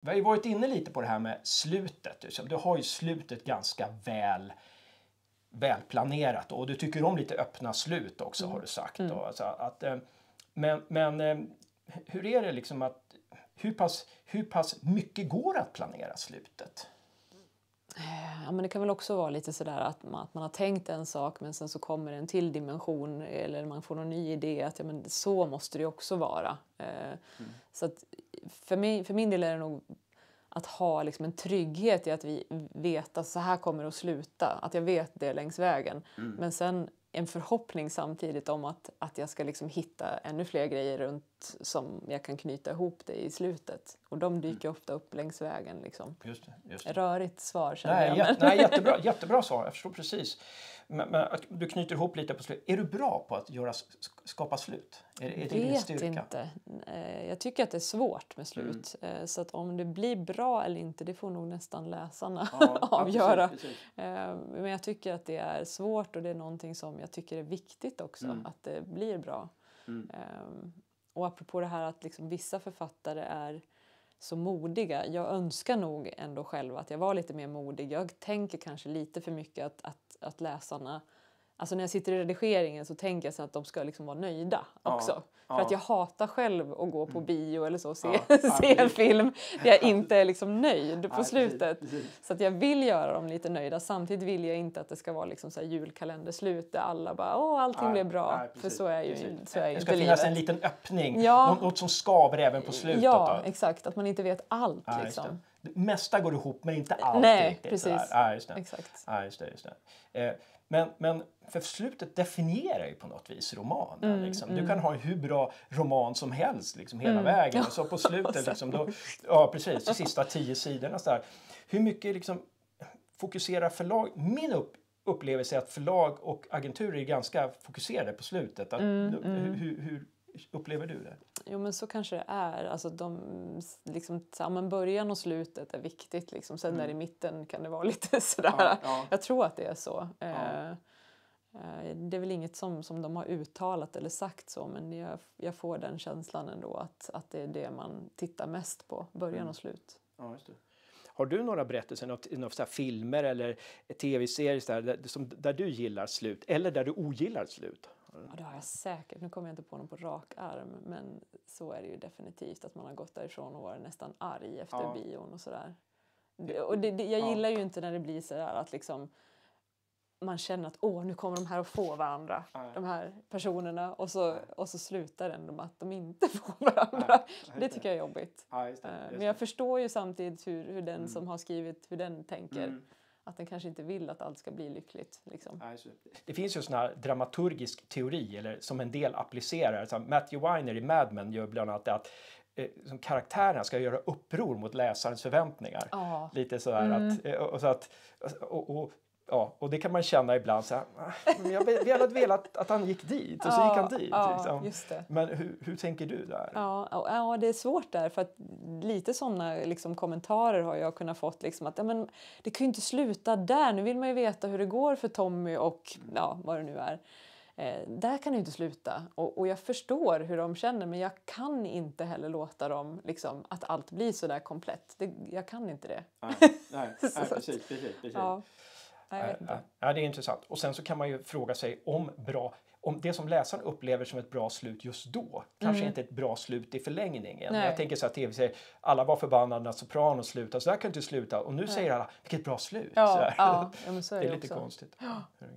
Vi har ju varit inne lite på det här med slutet. Du har ju slutet ganska väl välplanerat och du tycker om lite öppna slut också mm. har du sagt. Mm. Alltså att, eh, men, men eh, hur är det liksom att hur pass, hur pass mycket går att planera slutet? Eh, ja, men det kan väl också vara lite sådär att man, att man har tänkt en sak men sen så kommer en till dimension eller man får någon ny idé att ja, men så måste det också vara. Eh, mm. Så att för, mig, för min del är det nog att ha liksom en trygghet i att vi vet att så här kommer det att sluta, att jag vet det längs vägen. Mm. Men sen en förhoppning samtidigt om att, att jag ska liksom hitta ännu fler grejer runt som jag kan knyta ihop det i slutet. Och de dyker mm. ofta upp längs vägen. Liksom. Just det, just det. Rörigt svar känner nej, jag. Men... nej, jättebra, jättebra svar, jag förstår precis. Men, men, du knyter ihop lite på slutet. Är du bra på att göra, skapa slut? Är, är det vet din inte. Eh, jag tycker att det är svårt med slut. Mm. Eh, så att om det blir bra eller inte det får nog nästan läsarna ja, avgöra. precis, precis. Eh, men jag tycker att det är svårt och det är någonting som jag tycker är viktigt också, mm. att det blir bra. Mm. Ehm, och apropå det här att liksom vissa författare är så modiga. Jag önskar nog ändå själv att jag var lite mer modig. Jag tänker kanske lite för mycket att, att, att läsarna Alltså när jag sitter i redigeringen så tänker jag så att de ska liksom vara nöjda ja, För ja. att jag hatar själv att gå på mm. bio eller så och se, ja, se en film där jag inte är liksom nöjd på slutet. Så att jag vill göra dem lite nöjda. Samtidigt vill jag inte att det ska vara liksom julkalenderslut där alla bara åh allting blev bra. för så är ju så är Det ska inte finnas livet. en liten öppning, ja. något som skaver även på slutet. Ja, då. exakt. Att man inte vet allt liksom. Det mesta går ihop men inte allt Nej, riktigt. Precis. Ja, just det. Exakt. Ja, just det, just det. Eh, men, men för slutet definierar ju på något vis romanen. Mm, liksom. mm. Du kan ha hur bra roman som helst liksom, hela mm. vägen. Och så på slutet, liksom, då, ja precis, de sista tio sidorna. Så där. Hur mycket liksom, fokuserar förlag? Min upp, upplevelse är att förlag och agenturer är ganska fokuserade på slutet. Att, mm, mm. hur, hur Upplever du det? Jo, men så kanske det är. Alltså de, liksom, ja, början och slutet är viktigt. Liksom. Sen mm. där i mm. mitten kan det vara lite sådär. Ja, ja. Jag tror att det är så. Ja. Eh, eh, det är väl inget som, som de har uttalat eller sagt så men jag, jag får den känslan ändå att, att det är det man tittar mest på, början mm. och slut. Ja, just det. Har du några berättelser, några filmer eller tv-serier där, där du gillar slut eller där du ogillar slut? Ja, det har jag säkert. Nu kommer jag inte på någon på rak arm men så är det ju definitivt att man har gått därifrån och varit nästan arg efter ja. bion och sådär. Och det, det, jag gillar ja. ju inte när det blir sådär att liksom man känner att åh, nu kommer de här att få varandra, Nej. de här personerna och så, och så slutar det ändå med att de inte får varandra. Det tycker jag är jobbigt. Ja, det, eh, Men jag förstår ju samtidigt hur, hur den mm. som har skrivit, hur den tänker. Mm att den kanske inte vill att allt ska bli lyckligt. Liksom. Det finns ju sån dramaturgisk teori, eller som en del applicerar. Så Matthew Weiner i Mad Men gör bland annat att eh, som karaktärerna ska göra uppror mot läsarens förväntningar. Ah. Lite sådär mm. Eh, att, och, och, och, Ja, och det kan man känna ibland så här, ah, jag vi hade velat att han gick dit och så gick han dit. Ja, liksom. just det. Men hur, hur tänker du där? Ja, ja, det är svårt där för att lite sådana liksom, kommentarer har jag kunnat fått liksom att ja, men, det kan ju inte sluta där, nu vill man ju veta hur det går för Tommy och ja, vad det nu är. Eh, där kan det inte sluta och, och, jag förstår hur de känner men jag kan inte heller låta dem liksom, att allt blir så där komplett. Det, jag kan inte det. Nej, nej, nej precis, precis, precis. Ja. Eh, eh, ja, det är intressant. Och sen så kan man ju fråga sig om bra om det som läsaren upplever som ett bra slut just då kanske mm. inte ett bra slut i förlängningen. Nej. Jag tänker så att tv säger alla var förbannade när Sopranos slutade, så där kan inte sluta. Och nu Nej. säger alla vilket bra slut. Ja, ja, ja, det, är det lite också. konstigt.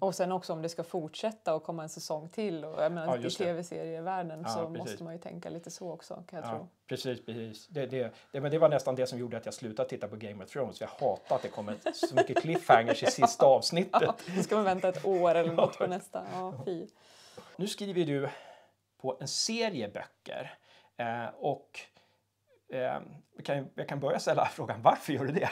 Och sen också om det ska fortsätta och komma en säsong till. Och jag menar, I tv-serievärlden så precis. måste man ju tänka lite så också kan jag tro. Precis, precis. Det, det, det, men det var nästan det som gjorde att jag slutade titta på Game of Thrones. Jag hatar att det kommer så mycket cliffhangers i sista avsnittet. Ja, ska man vänta ett år eller något på nästa. Ja, fy. Nu skriver du på en serie böcker. Eh, och Ehm, jag kan börja ställa frågan, varför gör du det?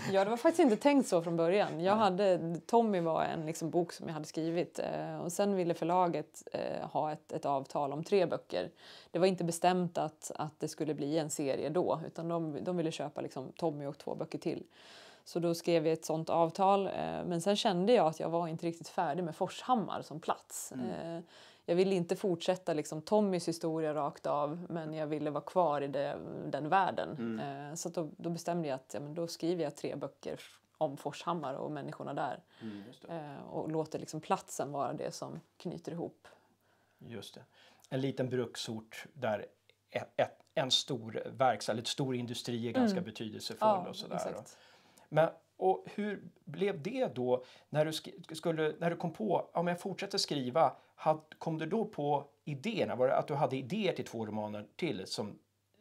ja, det var faktiskt inte tänkt så från början. Jag hade, Tommy var en liksom bok som jag hade skrivit eh, och sen ville förlaget eh, ha ett, ett avtal om tre böcker. Det var inte bestämt att, att det skulle bli en serie då utan de, de ville köpa liksom Tommy och två böcker till. Så då skrev vi ett sånt avtal. Eh, men sen kände jag att jag var inte riktigt färdig med Forshammar som plats. Mm jag ville inte fortsätta liksom Tommys historia rakt av men jag ville vara kvar i det, den världen. Mm. Eh, så då, då, bestämde jag att ja, men då skriver jag tre böcker om Forshammar och människorna där. Mm, eh, och låter liksom platsen vara det som knyter ihop. Just det. En liten bruksort där ett, ett, en stor verksamhet, eller stor industri är mm. ganska mm. betydelsefull ja, och sådär. Exakt. Men och hur blev det då när du, skulle, när du kom på ja, men jag fortsätter skriva? kom du då på idéerna? Var det att du hade idéer till två romaner till som,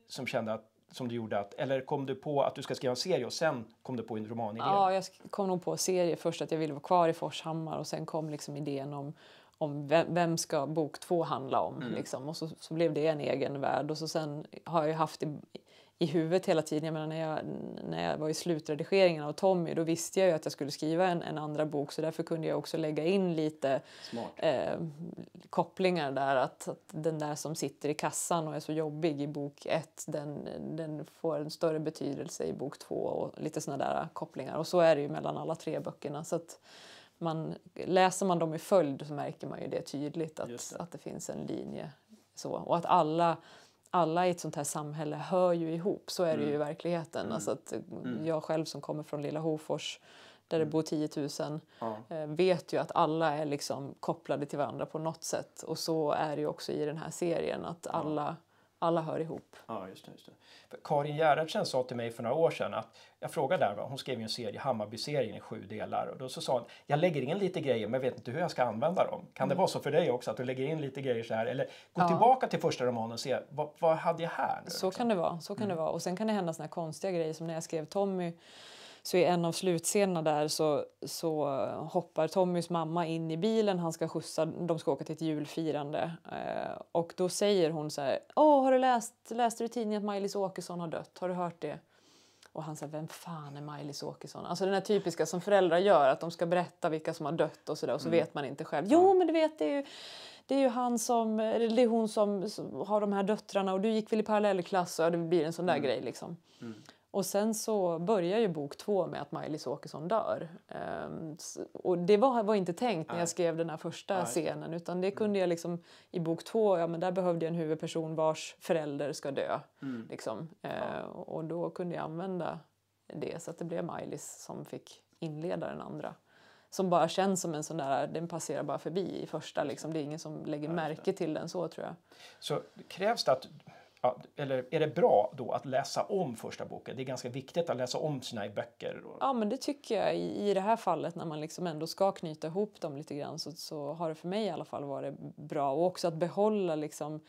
som kände att som du gjorde? Att, eller kom du på att du ska skriva en serie och sen kom du på en romanidé? Ja, jag kom nog på serie först, att jag ville vara kvar i Forshammar och sen kom liksom idén om, om vem, vem ska bok två handla om? Mm. Liksom. Och så, så blev det en egen värld och så sen har jag haft i, i huvudet hela tiden. Jag menar, när, jag, när jag var i slutredigeringen av Tommy då visste jag ju att jag skulle skriva en, en andra bok så därför kunde jag också lägga in lite eh, kopplingar där. Att, att, den där som sitter i kassan och är så jobbig i bok ett den, den får en större betydelse i bok två och lite såna där kopplingar. Och så är det ju mellan alla tre böckerna. Så att, man, läser man dem i följd så märker man ju det tydligt att det. att det finns en linje. Så, och att alla alla i ett sånt här samhälle hör ju ihop. Så är det ju i mm. verkligheten. Mm. Alltså att eh, mm. Mm. jag själv som kommer från lilla Hofors där det bor 10 000 ja. Eh, vet ju att alla är liksom kopplade till varandra på något sätt. Och så är det ju också i den här serien att alla ja alla hör ihop. Ja, just det, just det. Karin Gerhardsen sa till mig för några år sedan att jag frågade där, hon skrev ju en serie, Hammarby-serien i sju delar och då så sa hon jag lägger in lite grejer men vet inte hur jag ska använda dem. Kan mm. det vara så för dig också att du lägger in lite grejer så här eller gå ja. tillbaka till första romanen och se vad, vad hade jag här? Nu? Så liksom? kan det vara, så kan mm. det vara och sen kan det hända såna konstiga grejer som när jag skrev Tommy så i en av slutscenerna där så, så hoppar Tommys mamma in i bilen, han ska skjutsa, de ska åka till ett julfirande. Eh, och då säger hon så här, Åh, har du läst, läste du i tidningen att Maj-Lis Åkesson har dött? Har du hört det? Och han säger, vem fan är Maj-Lis Åkesson? Alltså den här typiska som föräldrar gör, att de ska berätta vilka som har dött och sådär och så mm. vet man inte själv. Jo, men du vet, det är ju, det är ju han som, eller det är hon som, som, har de här döttrarna och du gick väl i parallellklass och det blir en sån där mm. grej liksom. Mm. Och sen så börjar ju bok två med att Maj-Lis Åkesson dör. Um, och det var, var inte tänkt när jag skrev den här första Nej. scenen utan det mm. kunde jag liksom i bok två, ja men där behövde jag en huvudperson vars förälder ska dö. Mm. Liksom. Uh, och då kunde jag använda det så att det blev Maj-Lis som fick inleda den andra. Som bara känns som en sån där, den passerar bara förbi i första liksom. Det är ingen som lägger märke till den så tror jag. Så krävs det att eller är det bra då att läsa om första boken? Det är ganska viktigt att läsa om sina böcker. Ja, men det tycker jag. I, i det här fallet när man liksom ändå ska knyta ihop dem lite grann så, så har det för mig i alla fall varit bra. Och också att behålla liksom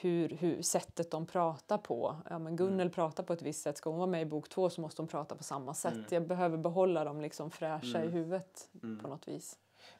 hur, hur sättet de pratar på. Ja, men Gunnel mm. pratar på ett visst sätt. Ska hon vara med i bok två så måste hon prata på samma sätt. Mm. Jag behöver behålla dem liksom fräscha mm. i huvudet mm. på något vis.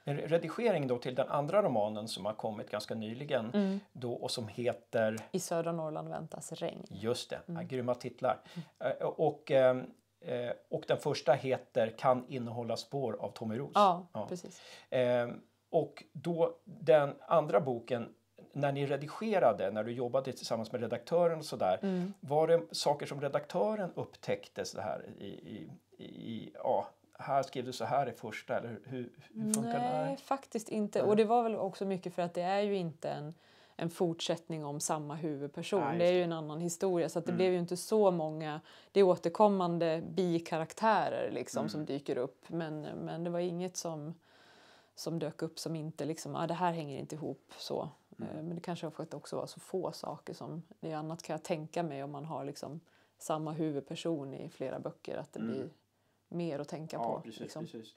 En redigering då till den andra romanen som har kommit ganska nyligen mm. då, och som heter I södra Norrland väntas regn. Just det, mm. ja, grymma titlar. Mm. Eh, och, ehm, eh, och den första heter Kan innehålla spår av Tommy Roos. Ja, ja. precis. Ehm, och då den andra boken när ni redigerade, när du jobbade tillsammans med redaktören och sådär, mm. var det saker som redaktören upptäckte så här i, i, i ja, här skrev du så här i första, eller hur, hur funkar Nej, faktiskt inte. Och det var väl också mycket för att det är ju inte en, en fortsättning om samma huvudperson. Nej, det. är ju en annan historia så det mm. blev ju inte så många, det är återkommande bikaraktärer liksom mm. som dyker upp men, men det var inget som, som dök upp som inte liksom, ah, det här hänger inte ihop så. Eh, mm. Men det kanske också var så få saker som, det är annat kan jag tänka mig om man har liksom samma huvudperson i flera böcker att det mm. blir mer att tänka ja, på. Precis, liksom. precis.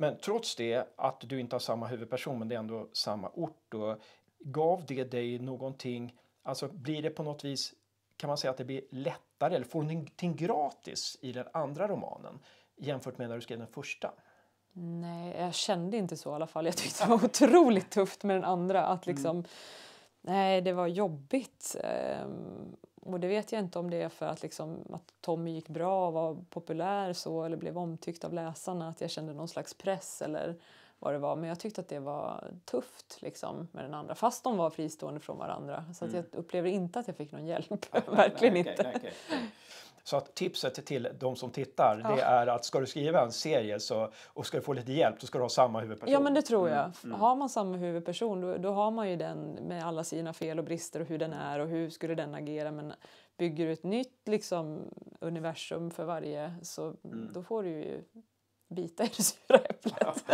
Men trots det, att du inte har samma huvudperson men det är ändå samma ort, då, gav det dig någonting, alltså blir det på något vis, kan man säga att det blir lättare eller får du någonting gratis i den andra romanen jämfört med när du skrev den första? Nej, jag kände inte så i alla fall. Jag tyckte det var otroligt tufft med den andra. Att mm. liksom, mm. Nej, det var jobbigt. Ehm, och det vet jag inte om det är för att, liksom, att Tommy gick bra och var populär så eller blev omtyckt av läsarna, att jag kände någon slags press eller vad det var. Men jag tyckte att det var tufft liksom, med den andra, fast de var fristående från varandra. Så mm. jag upplever inte att jag fick någon hjälp, ah, verkligen nej, inte. Nej, nej, så att tipset till de som tittar ja. det är att ska du skriva en serie så, och ska du få lite hjälp så ska du ha samma huvudperson. Ja men det tror jag. Mm. Mm. Har man samma huvudperson då, då, har man ju den med alla sina fel och brister och hur den är och hur skulle den agera. Men bygger du ett nytt liksom, universum för varje så mm. då får du ju bita i det sura äpplet.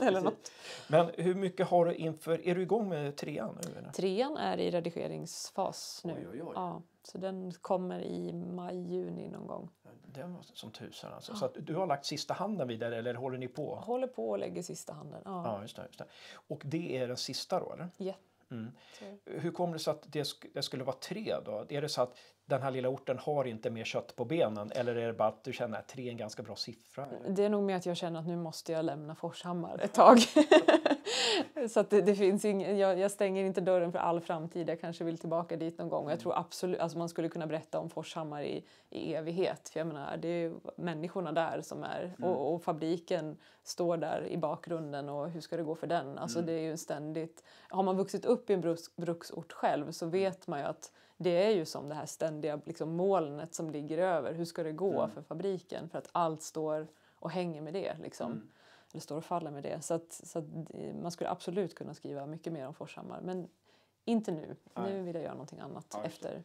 Ja, Eller något. Men hur mycket har du inför, är du igång med trean nu? Eller? Trean är i redigeringsfas nu. Oj, oj, oj. Ja, så den kommer i maj-juni någon gång. Den var som tusan alltså. Ja. Så du har lagt sista handen vidare eller håller ni på? Håller på och lägger sista handen. Ja, ja just, det, just det. Och det är den sista då eller? Yep. Mm. Hur kommer det sig att det, sk det, skulle vara tre då? Är det så att den här lilla orten har inte mer kött på benen eller är det bara att du känner att tre är en ganska bra siffra? Eller? Det är nog mer att jag känner att nu måste jag lämna Forshammar ett tag. så det, det, finns ingen, jag, jag, stänger inte dörren för all framtid. Jag kanske vill tillbaka dit någon gång. Och jag mm. tror absolut, alltså man skulle kunna berätta om Forshammar i, i evighet. För jag menar, det är människorna där som är... Mm. Och, och, fabriken står där i bakgrunden och hur ska det gå för den? Alltså mm. det är ju ständigt... Har man vuxit upp i en bruks, bruksort själv så mm. vet man ju att det är ju som det här ständiga liksom, molnet som ligger över. Hur ska det gå mm. för fabriken? För att allt står och hänger med det. Liksom. Mm eller står och faller med det. Så, att, så att eh, man skulle absolut kunna skriva mycket mer om Forshammar. Men inte nu. Nej. Nu vill jag göra någonting annat ja, efter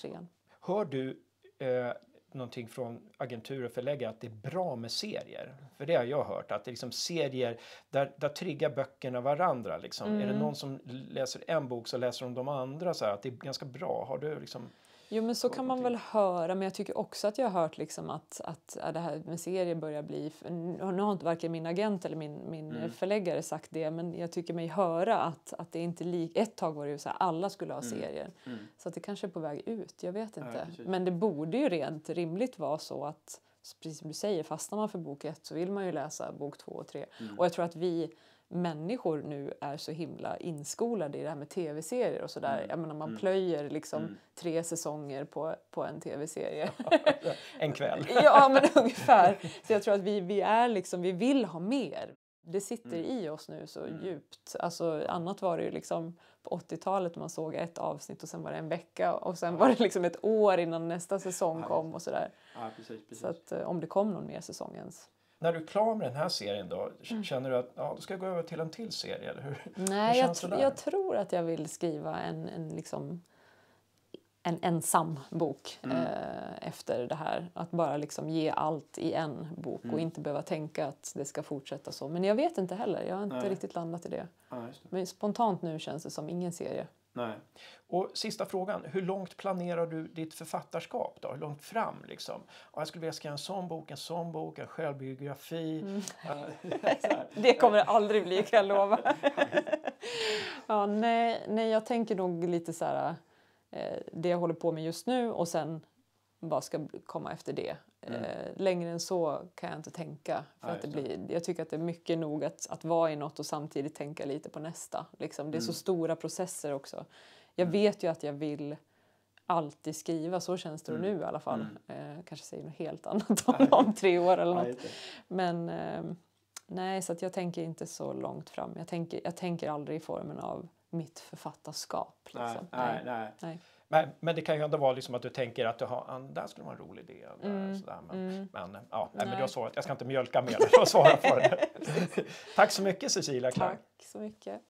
trean. Hör du eh, någonting från agenturer och förläggare att det är bra med serier? För det har jag hört, att det är liksom serier där, där triggar böckerna varandra. Liksom. Mm. Är det mm. någon som läser en bok så läser de de andra. Så här, att det är ganska bra. Har du liksom... Jo men så kan man väl höra men jag tycker också att jag har hört liksom att, att, äh, det här med serier börjar bli... Nu har inte varken min agent eller min, min mm. förläggare sagt det men jag tycker mig höra att, att det inte lik... Ett tag var det ju så här, alla skulle ha mm. serier. Mm. Så att det kanske är på väg ut, jag vet inte. Ja, men det borde ju rent rimligt vara så att precis som du säger, fastnar man för bok ett så vill man ju läsa bok två och tre. Mm. Och jag tror att vi människor nu är så himla inskolade i det här med tv-serier och sådär. Mm. Jag menar man mm. plöjer liksom mm. tre säsonger på, på en tv-serie. en kväll. ja men ungefär. Så jag tror att vi, vi är liksom, vi vill ha mer. Det sitter mm. i oss nu så mm. djupt. Alltså, annat var det ju liksom på 80-talet man såg ett avsnitt och sen var det en vecka och sen var det liksom ett år innan nästa säsong kom och sådär. Ja, precis, precis. Så att, eh, om det kom någon mer säsong ens när du är klar med den här serien då, mm. känner du att ja, då ska jag gå över till en till serie? Eller hur, Nej, hur jag, tr jag, tror att jag vill skriva en, en, liksom, en ensam bok mm. eh, efter det här. Att bara liksom ge allt i en bok mm. och inte behöva tänka att det ska fortsätta så. Men jag vet inte heller, jag har inte Nej. riktigt landat i det. Ja, det. Men spontant nu känns det som ingen serie. Nej. Och sista frågan, hur långt planerar du ditt författarskap då? Hur långt fram liksom? Ja, jag skulle vilja skriva en sån bok, en sån bok, en självbiografi. Mm. det kommer det aldrig bli kan jag lova. ja, nej, nej, jag tänker nog lite så här eh, det jag håller på med just nu och sen vad ska komma efter det. Mm. Eh, längre än så kan jag inte tänka. För Nej, att det blir, jag tycker att det är mycket nog att, att vara i något och samtidigt tänka lite på nästa. Liksom. Det är mm. så stora processer också. Jag mm. vet ju att jag vill alltid skriva, så känns det mm. nu i alla fall. Mm. Eh, kanske säger något helt annat om, om tre år eller något. Men eh, Nej, så jag tänker inte så långt fram. Jag tänker, jag tänker aldrig i formen av mitt författarskap. Liksom. Nej, nej, nej. nej. Men, men det kan ju ändå vara liksom att du tänker att ah, det där skulle vara en rolig idé. mm. sådär, men, mm. men, ja, nej, men du har svarat. Jag ska inte mjölka mer, du har svarat på det. Tack så mycket Cecilia Klang. Tack så mycket.